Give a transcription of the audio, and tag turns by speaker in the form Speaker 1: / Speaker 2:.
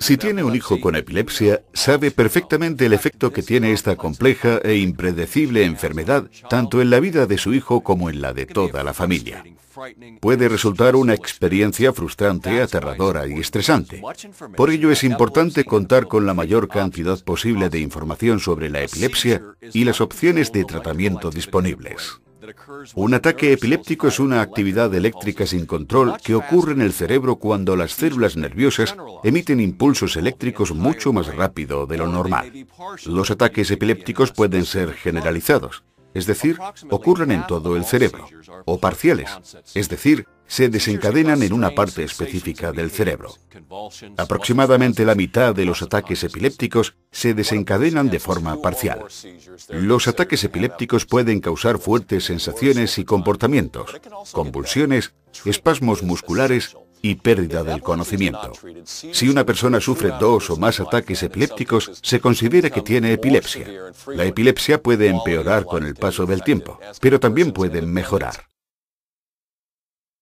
Speaker 1: Si tiene un hijo con epilepsia, sabe perfectamente el efecto que tiene esta compleja e impredecible enfermedad, tanto en la vida de su hijo como en la de toda la familia. Puede resultar una experiencia frustrante, aterradora y estresante. Por ello es importante contar con la mayor cantidad posible de información sobre la epilepsia y las opciones de tratamiento disponibles. Un ataque epiléptico es una actividad eléctrica sin control que ocurre en el cerebro cuando las células nerviosas emiten impulsos eléctricos mucho más rápido de lo normal. Los ataques epilépticos pueden ser generalizados, es decir, ocurren en todo el cerebro, o parciales, es decir, se desencadenan en una parte específica del cerebro. Aproximadamente la mitad de los ataques epilépticos se desencadenan de forma parcial. Los ataques epilépticos pueden causar fuertes sensaciones y comportamientos, convulsiones, espasmos musculares y pérdida del conocimiento. Si una persona sufre dos o más ataques epilépticos, se considera que tiene epilepsia. La epilepsia puede empeorar con el paso del tiempo, pero también puede mejorar.